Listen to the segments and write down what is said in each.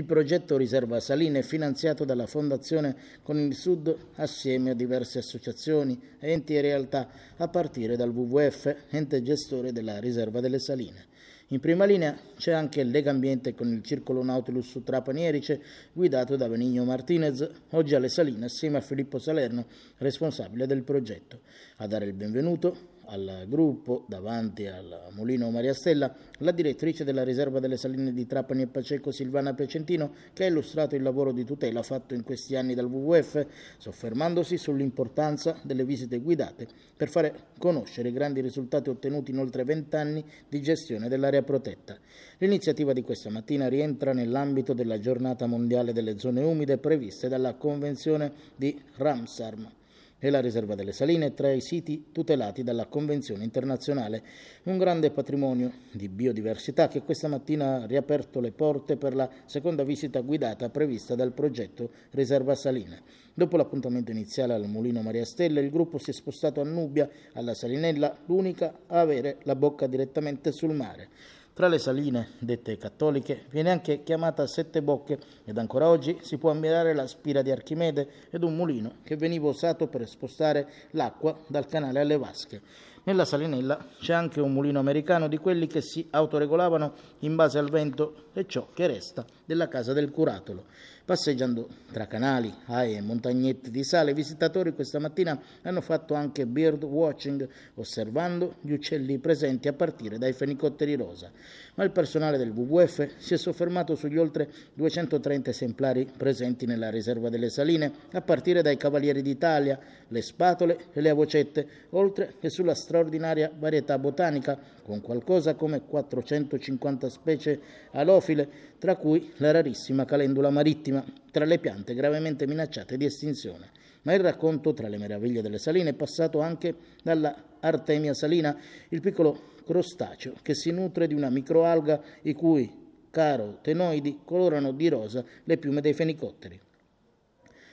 Il progetto Riserva Saline è finanziato dalla Fondazione con il Sud assieme a diverse associazioni, enti e realtà, a partire dal WWF, ente gestore della Riserva delle Saline. In prima linea c'è anche Lega Ambiente con il Circolo Nautilus su Trapani Erice, guidato da Benigno Martinez, oggi alle Saline assieme a Filippo Salerno, responsabile del progetto. A dare il benvenuto al gruppo, davanti al mulino Maria Stella, la direttrice della riserva delle saline di Trapani e Paceco Silvana Piacentino, che ha illustrato il lavoro di tutela fatto in questi anni dal WWF, soffermandosi sull'importanza delle visite guidate per fare conoscere i grandi risultati ottenuti in oltre vent'anni di gestione dell'area protetta. L'iniziativa di questa mattina rientra nell'ambito della giornata mondiale delle zone umide previste dalla Convenzione di Ramsarm e la riserva delle saline tra i siti tutelati dalla Convenzione internazionale, un grande patrimonio di biodiversità che questa mattina ha riaperto le porte per la seconda visita guidata prevista dal progetto Riserva Salina. Dopo l'appuntamento iniziale al Mulino Maria Stella, il gruppo si è spostato a Nubia, alla Salinella, l'unica a avere la bocca direttamente sul mare. Tra le saline dette cattoliche viene anche chiamata Sette Bocche ed ancora oggi si può ammirare la spira di Archimede ed un mulino che veniva usato per spostare l'acqua dal canale alle vasche. Nella salinella c'è anche un mulino americano di quelli che si autoregolavano in base al vento e ciò che resta della casa del curatolo. Passeggiando tra canali, aie e montagnette di sale, i visitatori questa mattina hanno fatto anche bird watching, osservando gli uccelli presenti a partire dai fenicotteri rosa. Ma il personale del WWF si è soffermato sugli oltre 230 esemplari presenti nella riserva delle saline, a partire dai Cavalieri d'Italia, le spatole e le avocette, oltre che sulla straordinaria varietà botanica, con qualcosa come 450 specie alofile, tra cui la rarissima calendula marittima ultima tra le piante gravemente minacciate di estinzione. Ma il racconto tra le meraviglie delle saline è passato anche dalla Artemia salina, il piccolo crostaceo che si nutre di una microalga i cui carotenoidi colorano di rosa le piume dei fenicotteri.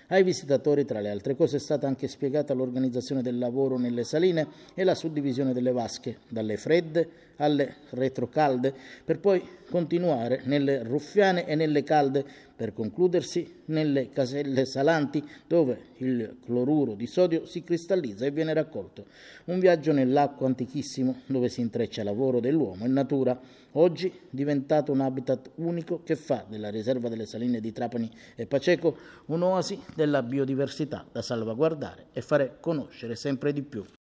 Ai visitatori, tra le altre cose, è stata anche spiegata l'organizzazione del lavoro nelle saline e la suddivisione delle vasche, dalle fredde alle retrocalde, per poi continuare nelle ruffiane e nelle calde, per concludersi nelle caselle salanti dove il cloruro di sodio si cristallizza e viene raccolto. Un viaggio nell'acqua antichissimo dove si intreccia lavoro dell'uomo e natura, oggi diventato un habitat unico che fa della riserva delle saline di Trapani e Paceco un'oasi della biodiversità da salvaguardare e fare conoscere sempre di più.